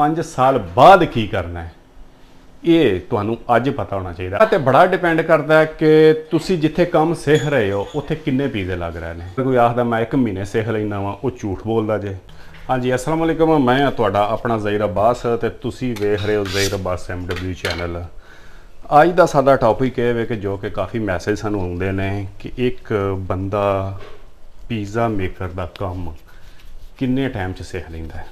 5 ਸਾਲ ਬਾਅਦ ਕੀ ਕਰਨਾ ਹੈ ਇਹ ਤੁਹਾਨੂੰ ਅੱਜ ਪਤਾ ਹੋਣਾ ਚਾਹੀਦਾ ਤੇ ਬੜਾ ਡਿਪੈਂਡ ਕਰਦਾ ਹੈ ਕਿ ਤੁਸੀਂ ਜਿੱਥੇ ਕੰਮ ਸਿੱਖ ਰਹੇ ਹੋ ਉੱਥੇ ਕਿੰਨੇ ਪੀਜ਼ੇ ਲੱਗ ਰਹੇ ਨੇ ਕੋਈ ਆਖਦਾ ਮੈਂ 1 ਮਹੀਨੇ ਸਿੱਖ ਲੈਣਾ ਵਾ ਉਹ ਝੂਠ ਬੋਲਦਾ ਜੇ ਹਾਂਜੀ ਅਸਲਾਮ ਅਲੈਕਮ ਮੈਂ ਤੁਹਾਡਾ ਆਪਣਾ ਜ਼ੈਰ ਅਬਾਸ ਤੇ ਤੁਸੀਂ ਵੇਖ ਰਹੇ ਹੋ ਜ਼ੈਰ ਅਬਾਸ ਐਮਡਬਲਯੂ ਚੈਨਲ ਅੱਜ ਦਾ ਸਾਡਾ ਟੌਪਿਕ ਇਹ ਹੈ ਕਿ ਜੋ ਕਿ ਕਾਫੀ ਮੈਸੇਜ ਸਾਨੂੰ ਆਉਂਦੇ ਨੇ ਕਿ ਇੱਕ ਬੰਦਾ ਪੀਜ਼ਾ ਮੇਕਰ ਦਾ ਕੰਮ ਕਿੰਨੇ ਟਾਈਮ 'ਚ ਸਿੱਖ ਲੈਂਦਾ ਹੈ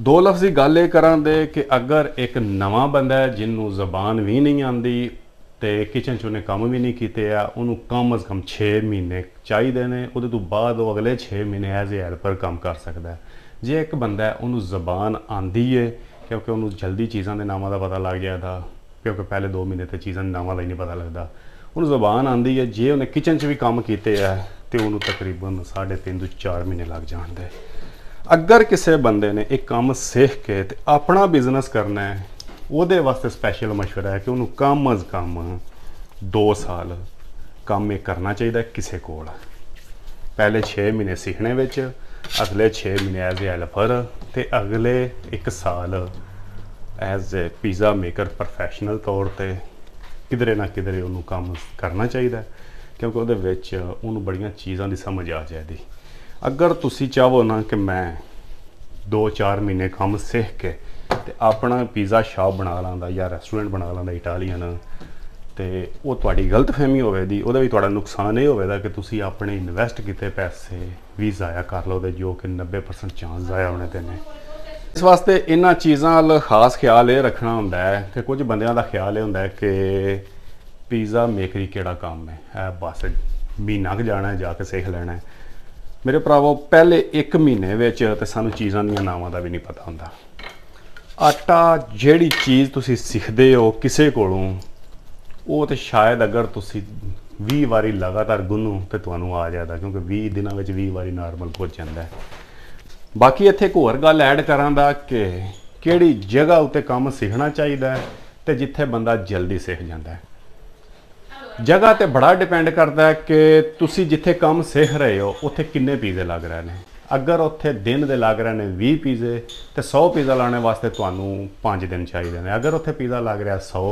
ਦੋ ਲਫ਼ਜ਼ੀ ਗੱਲ ਇਹ ਕਰਾਂ ਦੇ ਕਿ ਅਗਰ ਇੱਕ ਨਵਾਂ ਬੰਦਾ ਹੈ ਜਿੰਨੂੰ ਜ਼ਬਾਨ ਵੀ ਨਹੀਂ ਆਂਦੀ ਤੇ ਕਿਚਨ 'ਚ ਉਹਨੇ ਕੰਮ ਵੀ ਨਹੀਂ ਕੀਤੇ ਆ ਉਹਨੂੰ ਕਮ ਅਜ਼ ਕਮ 6 ਮਹੀਨੇ ਚਾਹੀਦੇ ਨੇ ਉਹਦੇ ਤੋਂ ਬਾਅਦ ਉਹ ਅਗਲੇ 6 ਮਹੀਨੇ ਐਜ਼ ਅ ਹੈਲਪਰ ਕੰਮ ਕਰ ਸਕਦਾ ਜੇ ਇੱਕ ਬੰਦਾ ਹੈ ਉਹਨੂੰ ਜ਼ਬਾਨ ਆਂਦੀ ਏ ਕਿਉਂਕਿ ਉਹਨੂੰ ਜਲਦੀ ਚੀਜ਼ਾਂ ਦੇ ਨਾਮਾਂ ਦਾ ਪਤਾ ਲੱਗ ਗਿਆ ਦਾ ਕਿਉਂਕਿ ਪਹਿਲੇ 2 ਮਹੀਨੇ ਤੇ ਚੀਜ਼ਾਂ ਦੇ ਨਾਮਾਂ ਦਾ ਹੀ ਨਹੀਂ ਪਤਾ ਲੱਗਦਾ ਉਹਨੂੰ ਜ਼ਬਾਨ ਆਂਦੀ ਏ ਜੇ ਉਹਨੇ ਕਿਚਨ 'ਚ ਵੀ ਕੰਮ ਕੀਤੇ ਆ ਤੇ ਉਹਨੂੰ ਤਕਰੀਬਨ 3.5 ਤੋਂ 4 ਮਹੀਨੇ ਲੱਗ ਆ ਅਗਰ ਕਿਸੇ ਬੰਦੇ ਨੇ ਇੱਕ ਕੰਮ ਸਿੱਖ ਕੇ ਤੇ ਆਪਣਾ ਬਿਜ਼ਨਸ ਕਰਨਾ ਹੈ ਉਹਦੇ ਵਾਸਤੇ ਸਪੈਸ਼ਲ مشورہ ਹੈ ਕਿ ਉਹਨੂੰ ਕਮ ਅਜ਼ ਕੰਮ 2 ਸਾਲ ਕੰਮ ਇਹ ਕਰਨਾ ਚਾਹੀਦਾ ਕਿਸੇ ਕੋਲ ਪਹਿਲੇ 6 ਮਹੀਨੇ ਸਿੱਖਣੇ ਵਿੱਚ ਅਗਲੇ 6 ਮਹੀਨੇ ਐਜ਼ ਹੈਲਪਰ ਤੇ ਅਗਲੇ 1 ਸਾਲ as a pizza maker professional ਤੌਰ ਤੇ ਕਿਧਰੇ ਨਾ ਕਿਧਰੇ ਉਹਨੂੰ ਕੰਮ ਕਰਨਾ ਚਾਹੀਦਾ ਕਿਉਂਕਿ ਉਹਦੇ ਵਿੱਚ ਉਹਨੂੰ ਬੜੀਆਂ ਚੀਜ਼ਾਂ ਦੀ ਸਮਝ ਆ ਜਾਏਗੀ ਅਗਰ ਤੁਸੀਂ ਚਾਹੋ ਨਾ ਕਿ ਮੈਂ 2-4 ਮਹੀਨੇ ਕੰਮ ਸਿੱਖ ਕੇ ਤੇ ਆਪਣਾ ਪੀਜ਼ਾ ਸ਼ਾਪ ਬਣਾ ਲਾਂਦਾ ਜਾਂ ਰੈਸਟੋਰੈਂਟ ਬਣਾ ਲਾਂਦਾ ਇਟਾਲੀਅਨ ਤੇ ਉਹ ਤੁਹਾਡੀ ਗਲਤਫਹਿਮੀ ਦੀ ਉਹਦਾ ਵੀ ਤੁਹਾਡਾ ਨੁਕਸਾਨ ਇਹ ਹੋਵੇਗਾ ਕਿ ਤੁਸੀਂ ਆਪਣੇ ਇਨਵੈਸਟ ਕੀਤੇ ਪੈਸੇ ਵੀ ਜ਼ਾਇਆ ਕਰ ਲਓਗੇ ਜੋ ਕਿ 90% ਚਾਂਸ ਜ਼ਾਇਆ ਹੋਣੇ ਤੇ ਨੇ ਇਸ ਵਾਸਤੇ ਇਹਨਾਂ ਚੀਜ਼ਾਂ ਵੱਲ ਖਾਸ ਖਿਆਲ ਇਹ ਰੱਖਣਾ ਹੁੰਦਾ ਹੈ ਕਿ ਕੁਝ ਬੰਦਿਆਂ ਦਾ ਖਿਆਲ ਇਹ ਹੁੰਦਾ ਹੈ ਕਿ ਪੀਜ਼ਾ ਮੇਕਰੀ ਕਿਹੜਾ ਕੰਮ ਹੈ ਐ ਬਸ ਮਹੀਨਾ ਕ ਜਾਣਾ ਜਾ ਕੇ ਸਿੱਖ ਲੈਣਾ ਹੈ ਮੇਰੇ ਭਰਾਵੋ ਪਹਿਲੇ 1 ਮਹੀਨੇ ਵਿੱਚ ਤੇ ਸਾਨੂੰ ਚੀਜ਼ਾਂ ਦੀਆਂ ਨਾਵਾਂ ਦਾ ਵੀ ਨਹੀਂ ਪਤਾ ਹੁੰਦਾ ਆਟਾ ਜਿਹੜੀ ਚੀਜ਼ ਤੁਸੀਂ ਸਿੱਖਦੇ ਹੋ ਕਿਸੇ ਕੋਲੋਂ ਉਹ ਤੇ ਸ਼ਾਇਦ ਅਗਰ ਤੁਸੀਂ 20 ਵਾਰੀ ਲਗਾਤਾਰ ਗੁੰਨੋ ਤੇ ਤੁਹਾਨੂੰ ਆ ਜਾਂਦਾ ਕਿਉਂਕਿ 20 ਦਿਨਾਂ ਵਿੱਚ 20 ਵਾਰੀ ਨਾਰਮਲ ਹੋ ਜਾਂਦਾ ਬਾਕੀ ਇੱਥੇ ਇੱਕ ਹੋਰ ਗੱਲ ਐਡ ਕਰਾਂ ਦਾ ਕਿ ਕਿਹੜੀ ਜਗ੍ਹਾ ਉਤੇ ਕੰਮ ਸਿੱਖਣਾ ਚਾਹੀਦਾ ਤੇ ਜਿੱਥੇ ਬੰਦਾ ਜਲਦੀ ਸਿੱਖ ਜਾਂਦਾ ਹੈ ਜਗ੍ਹਾ ਤੇ ਬੜਾ ਡਿਪੈਂਡ ਕਰਦਾ ਹੈ ਕਿ ਤੁਸੀਂ ਜਿੱਥੇ ਕੰਮ ਸਿੱਖ ਰਹੇ ਹੋ ਉੱਥੇ ਕਿੰਨੇ ਪੀਜ਼ੇ ਲੱਗ ਰਹੇ ਨੇ ਅਗਰ ਉੱਥੇ ਦਿਨ ਦੇ ਲੱਗ ਰਹੇ ਨੇ 20 ਪੀਜ਼ੇ ਤੇ 100 ਪੀਜ਼ਾ ਲਾਉਣ ਵਾਸਤੇ ਤੁਹਾਨੂੰ 5 ਦਿਨ ਚਾਹੀਦੇ ਨੇ ਅਗਰ ਉੱਥੇ ਪੀਜ਼ਾ ਲੱਗ ਰਿਹਾ 100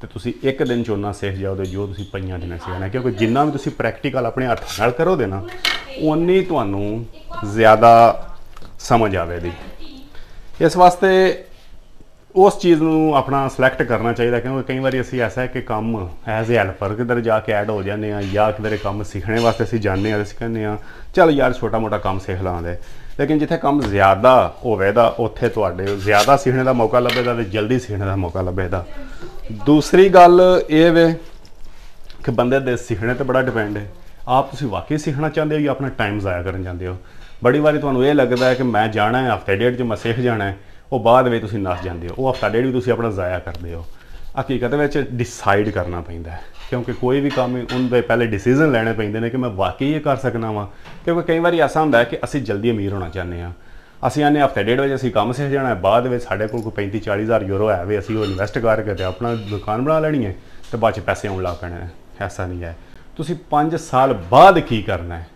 ਤੇ ਤੁਸੀਂ ਇੱਕ ਦਿਨ ਉਹਨਾਂ ਸਿੱਖ ਜਾਓ ਤੇ ਜੋ ਤੁਸੀਂ ਪਈਆਂ ਦਿਨਾਂ ਸਿੱਖਣਾ ਕਿਉਂਕਿ ਜਿੰਨਾ ਵੀ ਤੁਸੀਂ ਪ੍ਰੈਕਟੀਕਲ ਆਪਣੇ ਹੱਥ ਨਾਲ ਕਰੋਗੇ ਨਾ ਉਨੀ ਤੁਹਾਨੂੰ ਜ਼ਿਆਦਾ ਸਮਝ ਆਵੇਗੀ ਇਸ ਵਾਸਤੇ ਉਸ ਚੀਜ਼ ਨੂੰ ਆਪਣਾ ਸਿਲੈਕਟ ਕਰਨਾ ਚਾਹੀਦਾ ਕਿਉਂਕਿ ਕਈ ਵਾਰੀ ਅਸੀਂ ਐਸਾ ਹੈ ਕਿ ਕੰਮ ਐਜ਼ ਅ ਹੈਲਪਰ ਕਿਧਰ ਜਾ ਕੇ ਐਡ ਹੋ ਜਾਂਦੇ ਆ ਜਾਂ ਕਿਧਰੇ ਕੰਮ ਸਿੱਖਣੇ ਵਾਸਤੇ ਅਸੀਂ ਜਾਂਦੇ ਆ ਅਸੀਂ ਕਹਿੰਦੇ ਆ ਚਲ ਯਾਰ ਛੋਟਾ ਮੋਟਾ ਕੰਮ ਸਿੱਖ ਲਾਂਦੇ ਲੇਕਿਨ ਜਿੱਥੇ ਕੰਮ ਜ਼ਿਆਦਾ ਦਾ ਉੱਥੇ ਤੁਹਾਡੇ ਜ਼ਿਆਦਾ ਸਿੱਖਣੇ ਦਾ ਮੌਕਾ ਲੱਭੇਗਾ ਤੇ ਜਲਦੀ ਸਿੱਖਣੇ ਦਾ ਮੌਕਾ ਲੱਭੇਗਾ ਦੂਸਰੀ ਗੱਲ ਇਹ ਵੇ ਕਿ ਬੰਦੇ ਦੇ ਸਿੱਖਣੇ ਤੇ ਬੜਾ ਡਿਪੈਂਡ ਹੈ ਆਪ ਤੁਸੀਂ ਵਾਕਈ ਸਿੱਖਣਾ ਚਾਹੁੰਦੇ ਹੋ ਜਾਂ ਆਪਣਾ ਟਾਈਮ ਜ਼ਾਇਆ ਕਰਨ ਜਾਂਦੇ ਹੋ ਬੜੀ ਵਾਰੀ ਤੁਹਾਨੂੰ ਇਹ ਲੱਗਦਾ ਹੈ ਕਿ ਮੈਂ ਜਾਣਾ ਹੈ ਹਫਤੇ ਡੇਢ 'ਚ ਮੈਂ ਸਿੱਖ ਜਾਣਾ ਹੈ ਉਹ ਬਾਅਦ ਵਿੱਚ ਤੁਸੀਂ ਨਸ ਜਾਂਦੇ ਹੋ ਉਹ ਹਫਤਾ ਡੇਢ ਵੀ ਤੁਸੀਂ ਆਪਣਾ ਜ਼ਾਇਆ ਕਰਦੇ ਹੋ ਹਕੀਕਤ ਵਿੱਚ ਡਿਸਾਈਡ ਕਰਨਾ ਪੈਂਦਾ ਹੈ ਕਿਉਂਕਿ ਕੋਈ ਵੀ ਕੰਮ ਉਹਦੇ ਪਹਿਲੇ ਡਿਸੀਜਨ ਲੈਣੇ ਪੈਂਦੇ ਨੇ ਕਿ ਮੈਂ ਵਾਕਈ ਇਹ ਕਰ ਸਕਣਾ ਵਾਂ ਕਿਉਂਕਿ ਕਈ ਵਾਰੀ ਐਸਾ ਹੁੰਦਾ ਹੈ ਕਿ ਅਸੀਂ ਜਲਦੀ ਅਮੀਰ ਹੋਣਾ ਚਾਹੁੰਦੇ ਆ ਅਸੀਂ ਆਨੇ ਹਫਤੇ ਡੇਢ ਵਜੇ ਅਸੀਂ ਕੰਮ ਸਿੱਖ ਜਾਣਾ ਬਾਅਦ ਵਿੱਚ ਸਾਡੇ ਕੋਲ ਕੋਈ 35 40000 ਯੂਰੋ ਹੈ ਵੇ ਅਸੀਂ ਉਹ ਇਨਵੈਸਟ ਕਰਕੇ ਤੇ ਆਪਣਾ ਦੁਕਾਨ ਬਣਾ ਲੈਣੀ ਹੈ ਤੇ ਬਾਅਦ ਚ ਪੈਸੇ ਆਉਣ ਲੱਗ ਪੈਣੇ ਐਸਾ ਨਹੀਂ ਹੈ ਤੁਸੀਂ 5 ਸਾਲ ਬਾਅਦ ਕੀ ਕਰਨਾ ਹੈ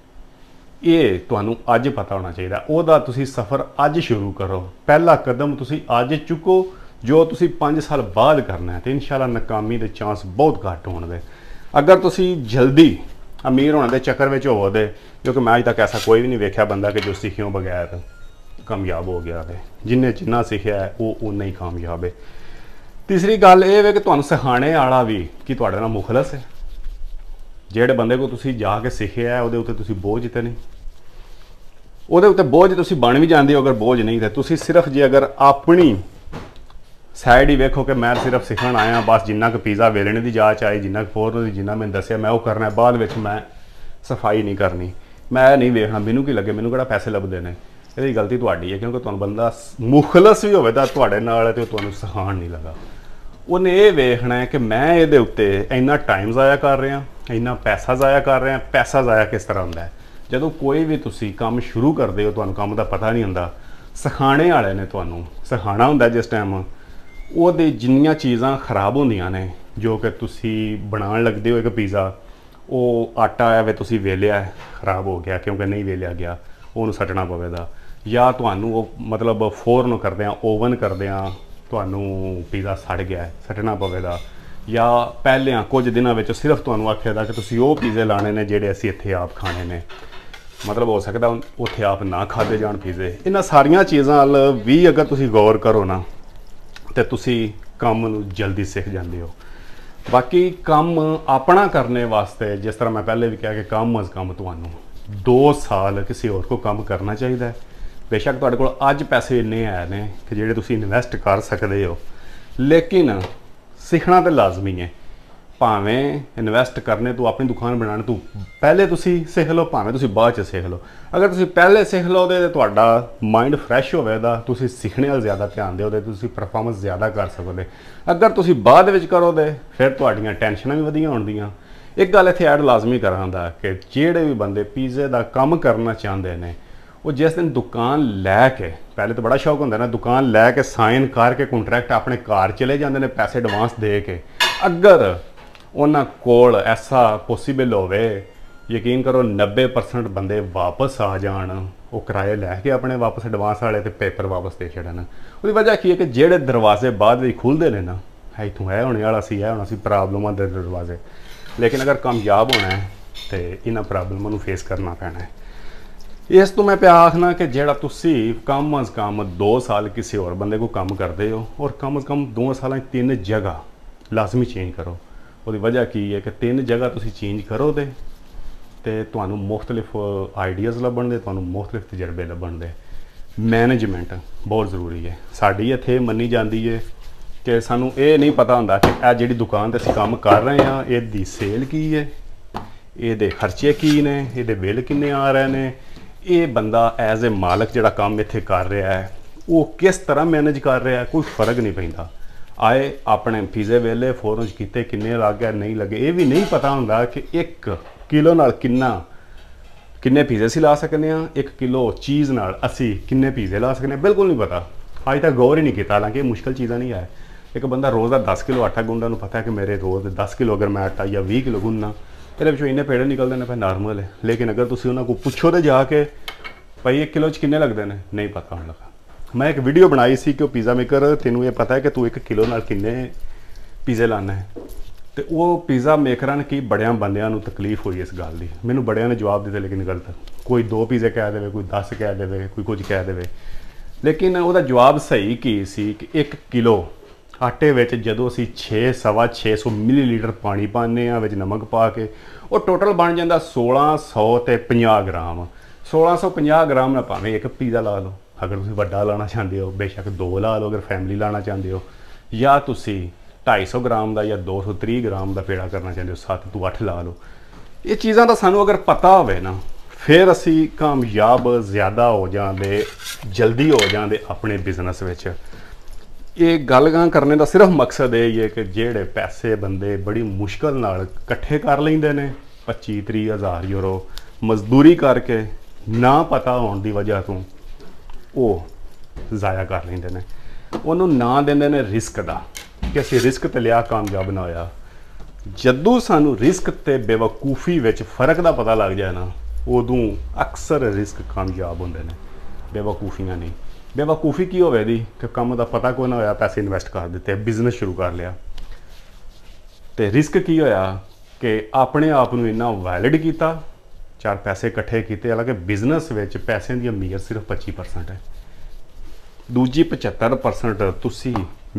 ਇਹ ਤੁਹਾਨੂੰ ਅੱਜ ਪਤਾ ਹੋਣਾ ਚਾਹੀਦਾ ਉਹਦਾ ਤੁਸੀਂ ਸਫ਼ਰ ਅੱਜ ਸ਼ੁਰੂ ਕਰੋ ਪਹਿਲਾ ਕਦਮ ਤੁਸੀਂ ਅੱਜ ਚੁੱਕੋ ਜੋ ਤੁਸੀਂ 5 ਸਾਲ ਬਾਅਦ ਕਰਨਾ ਹੈ ਤੇ ਇਨਸ਼ਾਅੱਲਾ ਨਾਕਾਮੀ ਦੇ ਚਾਂਸ ਬਹੁਤ ਘੱਟ ਹੋਣਗੇ ਅਗਰ ਤੁਸੀਂ ਜਲਦੀ ਅਮੀਰ ਹੋਣ ਦੇ ਚੱਕਰ ਵਿੱਚ ਹੋਵੋਦੇ ਕਿਉਂਕਿ ਮੈਂ ਅਜ ਤੱਕ ਐਸਾ ਕੋਈ ਵੀ ਨਹੀਂ ਵੇਖਿਆ ਬੰਦਾ ਕਿ ਜੋ ਸਿੱਖਿਓ ਬਗੈਰ ਕਾਮਯਾਬ ਹੋ ਗਿਆ ਹੈ ਜਿੰਨੇ ਜਿੰਨਾ ਸਿੱਖਿਆ ਉਹ ਉਨਾ ਹੀ ਕਾਮਯਾਬ ਹੈ ਤੀਸਰੀ ਗੱਲ ਇਹ ਹੈ ਕਿ ਤੁਹਾਨੂੰ ਸਿਖਾਣੇ ਵਾਲਾ ਵੀ ਕਿ ਤੁਹਾਡੇ ਨਾਲ ਮੁਖਲਸ ਹੈ ਜਿਹੜੇ ਬੰਦੇ ਕੋ ਤੁਸੀਂ ਜਾ ਕੇ ਸਿੱਖਿਆ ਉਹਦੇ ਉੱਤੇ ਤੁਸੀਂ ਬੋਝ ਤੇ ਨਹੀਂ ਉਹਦੇ ਉੱਤੇ ਬੋਝ ਤੁਸੀਂ ਬਣ ਵੀ ਜਾਂਦੇ ਹੋ ਅਗਰ ਬੋਝ ਨਹੀਂ ਤੇ ਤੁਸੀਂ ਸਿਰਫ ਜੇ ਅਗਰ ਆਪਣੀ ਸਾਈਡ ਹੀ ਵੇਖੋ ਕਿ ਮੈਂ ਸਿਰਫ ਸਿੱਖਣ ਆਇਆ ਬਸ ਜਿੰਨਾ ਕੁ ਪੀਜ਼ਾ ਵੇਲਣੇ ਦੀ ਜਾਚ ਆਈ ਜਿੰਨਾ ਕੁ ਫੋਰਨ ਦੀ ਜਿੰਨਾ ਮੈਂ ਦੱਸਿਆ ਮੈਂ ਉਹ ਕਰਨਾ ਬਾਅਦ ਵਿੱਚ ਮੈਂ ਸਫਾਈ ਨਹੀਂ ਕਰਨੀ ਮੈਂ ਨਹੀਂ ਵੇਖਣਾ ਮੈਨੂੰ ਕੀ ਲੱਗੇ ਮੈਨੂੰ ਕਿਹੜਾ ਪੈਸੇ ਲੱਭਦੇ ਨੇ ਇਹਦੀ ਗਲਤੀ ਤੁਹਾਡੀ ਹੈ ਕਿਉਂਕਿ ਤੁਹਾਨੂੰ ਬੰਦਾ ਮੁਖਲਸ ਵੀ ਹੋਵੇ ਤਾਂ ਤੁਹਾਡੇ ਨਾਲ ਤੇ ਤੁਹਾਨੂੰ ਸਹਾਨ ਨਹੀਂ ਲੱਗਾ ਉਹਨੇ ਇਹ ਵੇਖਣਾ ਹੈ ਕਿ ਮੈਂ ਇਹਦੇ ਉੱਤੇ ਇੰਨਾ ਟਾਈਮ ਜ਼ਾਇਆ ਕਰ ਰਿਹਾ ਇੰਨਾ ਪੈਸਾ ਜ਼ਾਇਆ ਕਰ ਰਹੇ ਆ ਪੈਸਾ ਜ਼ਾਇਆ ਕਿਸ ਤਰ੍ਹਾਂ ਹੁੰਦਾ ਹੈ ਜਦੋਂ ਕੋਈ ਵੀ ਤੁਸੀਂ ਕੰਮ ਸ਼ੁਰੂ ਕਰਦੇ ਹੋ ਤੁਹਾਨੂੰ ਕੰਮ ਦਾ ਪਤਾ ਨਹੀਂ ਹੁੰਦਾ ਸਿਖਾਣੇ ਵਾਲੇ ਨੇ ਤੁਹਾਨੂੰ ਸਿਖਾਣਾ ਹੁੰਦਾ ਜਿਸ ਟਾਈਮ ਉਹਦੇ ਜਿੰਨੀਆਂ ਚੀਜ਼ਾਂ ਖਰਾਬ ਹੁੰਦੀਆਂ ਨੇ ਜੋ ਕਿ ਤੁਸੀਂ ਬਣਾਉਣ ਲੱਗਦੇ ਹੋ ਇੱਕ ਪੀਜ਼ਾ ਉਹ ਆਟਾ ਵੇ ਤੁਸੀਂ ਵੇਲਿਆ ਖਰਾਬ ਹੋ ਗਿਆ ਕਿਉਂਕਿ ਨਹੀਂ ਵੇਲਿਆ ਗਿਆ ਉਹਨੂੰ ਸੱਟਣਾ ਪਵੇਗਾ ਜਾਂ ਤੁਹਾਨੂੰ ਉਹ ਮਤਲਬ ਫੋਰਨ ਕਰਦੇ ਆ ਓਵਨ ਕਰਦੇ ਆ ਤੁਹਾਨੂੰ ਪੀਜ਼ਾ ਸੜ ਗਿਆ ਸੱਟਣਾ ਪਵੇਗਾ ਜਾਂ ਪਹਿਲਿਆਂ ਕੁਝ ਦਿਨਾਂ ਵਿੱਚ ਸਿਰਫ ਤੁਹਾਨੂੰ ਆਖਿਆ ਦਾ ਕਿ ਤੁਸੀਂ ਉਹ ਪੀਜ਼ੇ ਲਾਣੇ ਨੇ ਜਿਹੜੇ ਅਸੀਂ ਇੱਥੇ ਆਪ ਖਾਣੇ ਨੇ ਮਤਲਬ ਹੋ ਸਕਦਾ ਉੱਥੇ ਆਪ ਨਾ ਖਾਦੇ ਜਾਣ ਪੀਜ਼ੇ ਇਹਨਾਂ ਸਾਰੀਆਂ ਚੀਜ਼ਾਂ ਵੱਲ ਵੀ ਅਗਰ ਤੁਸੀਂ ਗੌਰ ਕਰੋ ਨਾ ਤੇ ਤੁਸੀਂ ਕੰਮ ਨੂੰ ਜਲਦੀ ਸਿੱਖ ਜਾਂਦੇ ਹੋ ਬਾਕੀ ਕੰਮ ਆਪਣਾ ਕਰਨੇ ਵਾਸਤੇ ਜਿਸ ਤਰ੍ਹਾਂ ਮੈਂ ਪਹਿਲੇ ਵੀ ਕਿਹਾ ਕਿ ਕੰਮ ਅਸ ਕੰਮ ਤੁਹਾਨੂੰ 2 ਸਾਲ ਕਿਸੇ ਹੋਰ ਕੋ ਕੰਮ ਕਰਨਾ ਚਾਹੀਦਾ ਹੈ ਬੇਸ਼ੱਕ ਤੁਹਾਡੇ ਕੋਲ ਅੱਜ ਪੈਸੇ ਇੰਨੇ ਆਏ ਨੇ ਕਿ ਜਿਹੜੇ ਤੁਸੀਂ ਇਨਵੈਸਟ ਕਰ ਸਕਦੇ ਹੋ ਲੇਕਿਨ ਸਿੱਖਣਾ ਤੇ ਲਾਜ਼ਮੀ ਹੈ ਭਾਵੇਂ ਇਨਵੈਸਟ ਕਰਨੇ ਤੋਂ ਆਪਣੀ ਦੁਕਾਨ ਬਣਾਉਣ ਤੋਂ ਪਹਿਲੇ ਤੁਸੀਂ ਸਿੱਖ ਲਓ ਭਾਵੇਂ ਤੁਸੀਂ ਬਾਅਦ ਚ ਸਿੱਖ ਲਓ ਅਗਰ ਤੁਸੀਂ ਪਹਿਲੇ ਸਿੱਖ ਲਓ ਤੇ ਤੁਹਾਡਾ ਮਾਈਂਡ ਫਰੈਸ਼ ਹੋਵੇਗਾ ਤੁਸੀਂ ਸਿੱਖਣੇ ਵੱਲ ਜ਼ਿਆਦਾ ਧਿਆਨ ਦਿਓ ਤੇ ਤੁਸੀਂ ਪਰਫਾਰਮੈਂਸ ਜ਼ਿਆਦਾ ਕਰ ਸਕੋਗੇ ਅਗਰ ਤੁਸੀਂ ਬਾਅਦ ਵਿੱਚ ਕਰੋਗੇ ਫਿਰ ਤੁਹਾਡੀਆਂ ਟੈਨਸ਼ਨਾਂ ਵੀ ਵਧੀਆਂ ਹੋਣਗੀਆਂ ਇੱਕ ਗੱਲ ਇੱਥੇ ਐਡ ਲਾਜ਼ਮੀ ਕਰਾਂ ਦਾ ਕਿ ਜਿਹੜੇ ਵੀ ਬੰਦੇ ਪੀਜ਼ੇ ਦਾ ਕੰਮ ਕਰਨਾ ਚਾਹੁੰਦੇ ਨੇ ਉਹ ਜਿਸ ਦਿਨ ਦੁਕਾਨ ਲੈ ਕੇ ਪਹਿਲੇ ਤਾਂ ਬੜਾ ਸ਼ੌਕ ਹੁੰਦਾ ਨਾ ਦੁਕਾਨ ਲੈ ਕੇ ਸਾਈਨ ਕਰਕੇ ਕੰਟਰੈਕਟ ਆਪਣੇ ਘਰ ਚਲੇ ਜਾਂਦੇ ਨੇ ਪੈਸੇ ਐਡਵਾਂਸ ਦੇ ਕੇ ਅਗਰ ਉਹਨਾਂ ਕੋਲ ਐਸਾ ਪੋਸੀਬਲ ਹੋਵੇ ਯਕੀਨ ਕਰੋ 90% ਬੰਦੇ ਵਾਪਸ ਆ ਜਾਣ ਉਹ ਕਿਰਾਏ ਲੈ ਕੇ ਆਪਣੇ ਵਾਪਸ ਐਡਵਾਂਸ ਵਾਲੇ ਤੇ ਪੇਪਰ ਵਾਪਸ ਦੇ ਛੱਡਣ ਉਹਦੀ ਵਜ੍ਹਾ ਕੀ ਹੈ ਕਿ ਜਿਹੜੇ ਦਰਵਾਜ਼ੇ ਬਾਅਦ ਵਿੱਚ ਖੁੱਲਦੇ ਨੇ ਨਾ ਇਥੋਂ ਹੈ ਹੋਣੇ ਵਾਲਾ ਸੀ ਹੈ ਹੁਣ ਅਸੀਂ ਪ੍ਰੋਬਲਮਾਂ ਦੇ ਦਰਵਾਜ਼ੇ ਲੇਕਿਨ ਅਗਰ ਕਾਮਯਾਬ ਹੋਣਾ ਹੈ ਤੇ ਇਹਨਾਂ ਪ੍ਰੋਬਲਮਾਂ ਨੂੰ ਫੇਸ ਕਰਨਾ ਪੈਣਾ ਹੈ ਇਸ ਤੋਂ ਮੈਂ ਪਿਆ ਆਖਣਾ ਕਿ ਜਿਹੜਾ ਤੁਸੀਂ ਕਮ ਅਸ ਕਮ 2 ਸਾਲ ਕਿਸੇ ਹੋਰ ਬੰਦੇ ਕੋ ਕੰਮ ਕਰਦੇ ਹੋ ਔਰ ਕਮ ਅਸ ਕਮ 2 ਸਾਲਾਂ 'ਚ ਤਿੰਨ ਜਗ੍ਹਾ ਲਾਜ਼ਮੀ ਚੇਂਜ ਕਰੋ ਉਹਦੀ ਵਜ੍ਹਾ ਕੀ ਹੈ ਕਿ ਤਿੰਨ ਜਗ੍ਹਾ ਤੁਸੀਂ ਚੇਂਜ ਕਰੋ ਤੇ ਤੇ ਤੁਹਾਨੂੰ ਮੁxtਲਿਫ ਆਈਡੀਆਜ਼ ਲੱਭਣ ਦੇ ਤੁਹਾਨੂੰ ਮੁxtਲਿਫ ਤਜਰਬੇ ਲੱਭਣ ਦੇ ਮੈਨੇਜਮੈਂਟ ਬਹੁਤ ਜ਼ਰੂਰੀ ਹੈ ਸਾਡੀ ਇੱਥੇ ਮੰਨੀ ਜਾਂਦੀ ਹੈ ਕਿ ਸਾਨੂੰ ਇਹ ਨਹੀਂ ਪਤਾ ਹੁੰਦਾ ਕਿ ਇਹ ਜਿਹੜੀ ਦੁਕਾਨ ਤੇ ਅਸੀਂ ਕੰਮ ਕਰ ਰਹੇ ਹਾਂ ਇਹਦੀ ਸੇਲ ਕੀ ਹੈ ਇਹਦੇ ਖਰਚੇ ਕੀ ਨੇ ਇਹਦੇ ਬਿੱਲ ਕਿੰਨੇ ਆ ਰਹੇ ਨੇ ਇਹ ਬੰਦਾ ਐਜ਼ ਅ ਮਾਲਕ ਜਿਹੜਾ ਕੰਮ ਇੱਥੇ ਕਰ ਰਿਹਾ ਹੈ ਉਹ ਕਿਸ ਤਰ੍ਹਾਂ ਮੈਨੇਜ ਕਰ ਰਿਹਾ ਕੋਈ ਫਰਕ ਨਹੀਂ ਪੈਂਦਾ ਆਏ ਆਪਣੇ ਫੀਜ਼ੇ ਵੇਲੇ ਫੋਰਜ ਕੀਤੇ ਕਿੰਨੇ ਲੱਗ ਗਏ ਨਹੀਂ ਲੱਗੇ ਇਹ ਵੀ ਨਹੀਂ ਪਤਾ ਹੁੰਦਾ ਕਿ 1 ਕਿਲੋ ਨਾਲ ਕਿੰਨਾ ਕਿੰਨੇ ਪੀਜ਼ੇ ਸੀ ਲਾ ਸਕਨੇ ਆ 1 ਕਿਲੋ ਚੀਜ਼ ਨਾਲ ਅਸੀਂ ਕਿੰਨੇ ਪੀਜ਼ੇ ਲਾ ਸਕਨੇ ਬਿਲਕੁਲ ਨਹੀਂ ਪਤਾ ਅੱਜ ਤੱਕ ਗੌਰ ਹੀ ਨਹੀਂ ਕੀਤਾ ਹਾਲਾਂਕਿ ਮੁਸ਼ਕਲ ਚੀਜ਼ਾਂ ਨਹੀਂ ਆਏ ਇੱਕ ਬੰਦਾ ਰੋਜ਼ ਦਾ 10 ਕਿਲੋ ਆਟਾ ਗੁੰਨਦਾ ਨੂੰ ਪਤਾ ਹੈ ਕਿ ਮੇਰੇ ਰੋਜ਼ 10 ਕਿਲੋ ਅਗਰ ਮੈਂ ਆਟਾ ਜਾਂ 20 ਕਿਲੋ ਗੁੰਨਾ ਇਹਦੇ ਵਿੱਚੋਂ ਇੰਨੇ ਪੇੜੇ ਨਿਕਲਦੇ ਨੇ ਫਿਰ ਨਾਰਮਲ ਹੈ ਲੇਕਿਨ ਅਗਰ ਤੁਸੀਂ ਉਹਨਾਂ ਕੋਲ ਪੁੱਛੋ ਤੇ ਜਾ ਕੇ ਭਾਈ 1 ਕਿਲੋ ਚ ਕਿੰਨੇ ਲੱਗਦੇ ਨੇ ਨਹੀਂ ਪਤਾ ਹੁਣ ਲਗਾ ਮੈਂ ਇੱਕ ਵੀਡੀਓ ਬਣਾਈ ਸੀ ਕਿ ਉਹ ਪੀਜ਼ਾ ਮੇਕਰ ਤੈਨੂੰ ਇਹ ਪਤਾ ਹੈ ਕਿ ਤੂੰ 1 ਕਿਲੋ ਨਾਲ ਕਿੰਨੇ ਪੀਜ਼ੇ ਲਾਣਾ ਹੈ ਤੇ ਉਹ ਪੀਜ਼ਾ ਮੇਕਰਾਂ ਨੇ ਕੀ ਬੜਿਆਂ ਬੰਦਿਆਂ ਨੂੰ ਤਕਲੀਫ ਹੋਈ ਇਸ ਗੱਲ ਦੀ ਮੈਨੂੰ ਬੜਿਆਂ ਨੇ ਜਵਾਬ ਦਿੱਤੇ ਲੇਕਿਨ ਗਲਤ ਕੋਈ 2 ਪੀਜ਼ੇ ਕਹਿ ਦੇਵੇ ਕੋਈ 10 ਕਹਿ ਦੇਵੇ ਕੋਈ ਕੁਝ ਕਹਿ ਦੇਵੇ ਲੇਕਿਨ ਉਹਦਾ ਜਵਾਬ ਸਹੀ ਕੀ ਸੀ ਕਿ 1 ਕਿਲੋ ਆਟੇ ਵਿੱਚ ਜਦੋਂ ਅਸੀਂ 6 ਸਵਾ 600 ਮਿਲੀਲੀਟਰ ਪਾਣੀ ਪਾਉਂਦੇ ਆ ਵਿੱਚ ਨਮਕ ਪਾ ਕੇ ਉਹ ਟੋਟਲ ਬਣ ਜਾਂਦਾ 1600 ਤੇ 50 ਗ੍ਰਾਮ 1650 ਗ੍ਰਾਮ ਨਾ ਭਾਵੇਂ ਇੱਕ ਪੀਜ਼ਾ ਲਾ ਲਓ ਅਗਰ ਤੁਸੀਂ ਵੱਡਾ ਲਾਣਾ ਚਾਹੁੰਦੇ ਹੋ ਬੇਸ਼ੱਕ ਦੋ ਲਾ ਲਓ ਅਗਰ ਫੈਮਿਲੀ ਲਾਣਾ ਚਾਹੁੰਦੇ ਹੋ ਜਾਂ ਤੁਸੀਂ 250 ਗ੍ਰਾਮ ਦਾ ਜਾਂ 230 ਗ੍ਰਾਮ ਦਾ ਪੇੜਾ ਕਰਨਾ ਚਾਹੁੰਦੇ ਹੋ 7 ਤੋਂ 8 ਲਾ ਲਓ ਇਹ ਚੀਜ਼ਾਂ ਦਾ ਸਾਨੂੰ ਅਗਰ ਪਤਾ ਹੋਵੇ ਨਾ ਫਿਰ ਅਸੀਂ ਕਾਮਯਾਬ ਜ਼ਿਆਦਾ ਹੋ ਜਾਂਦੇ ਜਲਦੀ ਹੋ ਜਾਂਦੇ ਆਪਣੇ ਬਿਜ਼ਨਸ ਵਿੱਚ ਇਹ ਗੱਲ ਗਾਂ ਕਰਨੇ ਦਾ ਸਿਰਫ ਮਕਸਦ ਇਹ ਹੈ ਕਿ ਜਿਹੜੇ ਪੈਸੇ ਬੰਦੇ ਬੜੀ ਮੁਸ਼ਕਲ ਨਾਲ ਇਕੱਠੇ ਕਰ ਲੈਂਦੇ ਨੇ 25 30000 ਯੂਰੋ ਮਜ਼ਦੂਰੀ ਕਰਕੇ ਨਾ ਪਤਾ ਹੋਣ ਦੀ ਵਜ੍ਹਾ ਤੋਂ ਉਹ ਜ਼ਾਇਆ ਕਰ ਲੈਂਦੇ ਨੇ ਉਹਨੂੰ ਨਾਂ ਦਿੰਦੇ ਨੇ ਰਿਸਕ ਦਾ ਕਿ ਅਸੀਂ ਰਿਸਕ ਤੇ ਲਿਆ ਕਾਮਯਾਬ ਨਾ ਹੋਇਆ ਜਦੋਂ ਸਾਨੂੰ ਰਿਸਕ ਤੇ ਬੇਵਕੂਫੀ ਵਿੱਚ ਫਰਕ ਦਾ ਪਤਾ ਲੱਗ ਜਾਏ ਨਾ ਉਦੋਂ ਅਕਸਰ ਰਿਸਕ ਕਾਮਯਾਬ ਹੁੰਦੇ ਨੇ ਬੇਵਕੂਫੀਆਂ ਨਹੀਂ ਬੇਵਕੂਫੀ ਕੀ ਹੋਵੇ ਦੀ ਕਿ ਕੰਮ ਦਾ ਪਤਾ ਕੋਈ ਨਾ ਹੋਇਆ ਪੈਸੇ ਇਨਵੈਸਟ ਕਰ ਦਿੱਤੇ ਬਿਜ਼ਨਸ ਸ਼ੁਰੂ ਕਰ ਲਿਆ ਤੇ ਰਿਸਕ ਕੀ ਹੋਇਆ ਕਿ ਆਪਣੇ ਆਪ ਨੂੰ ਇੰਨਾ ਵੈਲਿਡ ਕੀਤਾ ਚਾਰ ਪੈਸੇ ਇਕੱਠੇ ਕੀਤੇ ਹਾਲਾਂਕਿ ਬਿਜ਼ਨਸ ਵਿੱਚ ਪੈਸਿਆਂ ਦੀ ਅਮੀਰ ਸਿਰਫ 25% ਹੈ ਦੂਜੀ 75% ਤੁਸੀਂ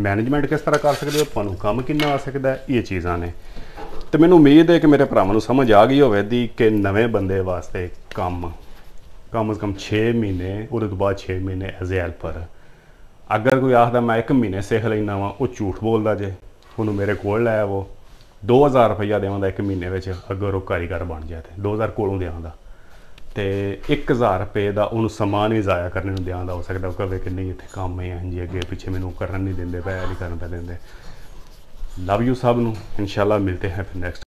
ਮੈਨੇਜਮੈਂਟ ਕਿਸ ਤਰ੍ਹਾਂ ਕਰ ਸਕਦੇ ਹੋ ਤੁਹਾਨੂੰ ਕੰਮ ਕਿੰਨਾ ਆ ਸਕਦਾ ਇਹ ਚੀਜ਼ਾਂ ਨੇ ਤੇ ਮੈਨੂੰ ਉਮੀਦ ਹੈ ਕਿ ਮੇਰੇ ਭਰਾਵਾਂ ਨੂੰ ਸਮਝ ਆ ਗਈ ਹੋਵੇ ਦੀ ਕਿ ਨਵੇਂ ਬੰਦੇ ਵਾਸਤੇ ਕੰਮ ਕਮ ਸੇ ਕਮ 6 ਮਹੀਨੇ ਉਹਦੇ ਤੋਂ ਬਾਅਦ 6 ਮਹੀਨੇ ਐਜ਼ ਅ ਹੈਲਪਰ ਅਗਰ ਕੋਈ ਆਖਦਾ ਮੈਂ 1 ਮਹੀਨੇ ਸਿੱਖ ਲੈਣਾ ਵਾ ਉਹ ਝੂਠ ਬੋਲਦਾ ਜੇ ਉਹਨੂੰ ਮੇਰੇ ਕੋਲ ਲੈ ਆਵੋ 2000 ਰੁਪਇਆ ਦੇਵਾਂਦਾ 1 ਮਹੀਨੇ ਵਿੱਚ ਅਗਰ ਉਹ ਕਾਰੀਗਰ ਬਣ ਜਾਏ ਤੇ 2000 ਕੋਲੋਂ ਦੇਵਾਂਦਾ ਤੇ 1000 ਰੁਪਏ ਦਾ ਉਹਨੂੰ ਸਮਾਨ ਵੀ ਜ਼ਾਇਆ ਕਰਨ ਨੂੰ ਦਾ ਹੋ ਸਕਦਾ ਉਹ ਕਹੇ ਕਿ ਨਹੀਂ ਇੱਥੇ ਕੰਮ ਹੈ ਹਾਂਜੀ ਅੱਗੇ ਪਿੱਛੇ ਮੈਨੂੰ ਕਰਨ ਨਹੀਂ ਦਿੰਦੇ ਪਏ ਨਹੀਂ ਕਰਨ ਪੈ ਦਿੰਦੇ ਲਵ ਯੂ ਸਭ ਨੂੰ ਇਨਸ਼ਾਅੱਲਾ ਮਿਲਤੇ ਹੈ ਫਿਰ ਨੈਕਸਟ